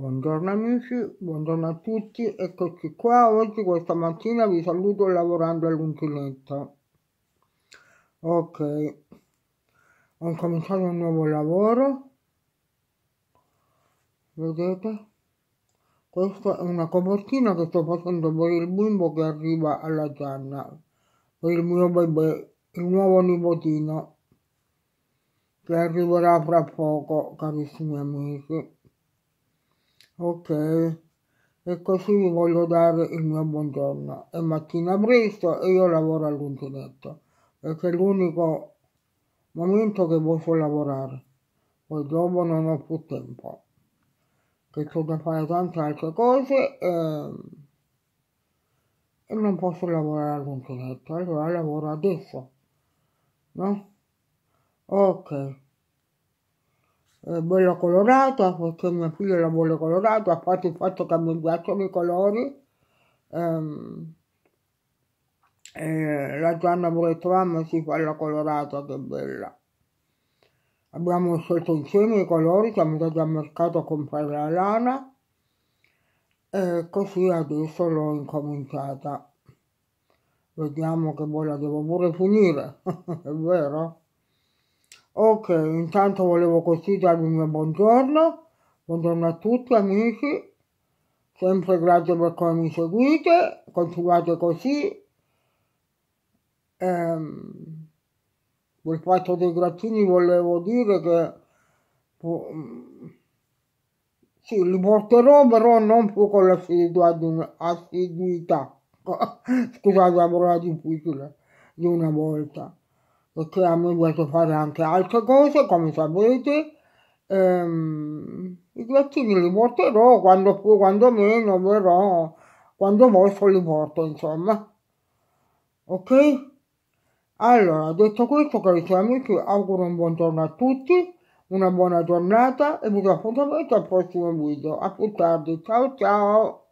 Buongiorno amici, buongiorno a tutti, eccoci qua, oggi questa mattina vi saluto lavorando all'uncinetto. Ok, ho cominciato un nuovo lavoro, vedete? Questa è una copertina che sto facendo per il bimbo che arriva alla Gianna, per il mio bebè, il nuovo nipotino, che arriverà fra poco, carissimi amici. Ok, e così vi voglio dare il mio buongiorno. È mattina presto e io lavoro all'uncinetto, perché è l'unico momento che posso lavorare. Poi dopo non ho più tempo, che ho da fare tante altre cose e, ehm, e non posso lavorare all'uncinetto, allora lavoro adesso, no? Ok eh, bella colorata perché mia figlia la vuole colorata, a parte il fatto che mi piacciono i colori. Ehm, eh, la Gianna Bretram si fa la colorata, che bella. Abbiamo scelto insieme i colori, siamo andati al mercato a comprare la lana e così adesso l'ho incominciata. Vediamo che poi devo pure finire, è vero? Ok, intanto volevo così darvi un buongiorno, buongiorno a tutti amici, sempre grazie per come mi seguite, continuate così. Ehm, del fatto dei grattini volevo dire che sì, li porterò però non più con l'assiduità, scusate la parola difficile, di una volta perché a me piace fare anche altre cose, come sapete. Ehm, I gattini li porterò quando più, quando meno, però quando posso li porto, insomma. Ok? Allora, detto questo, carissimi amici, auguro un buon giorno a tutti, una buona giornata e vi do appuntamento al prossimo video. A più tardi, ciao ciao!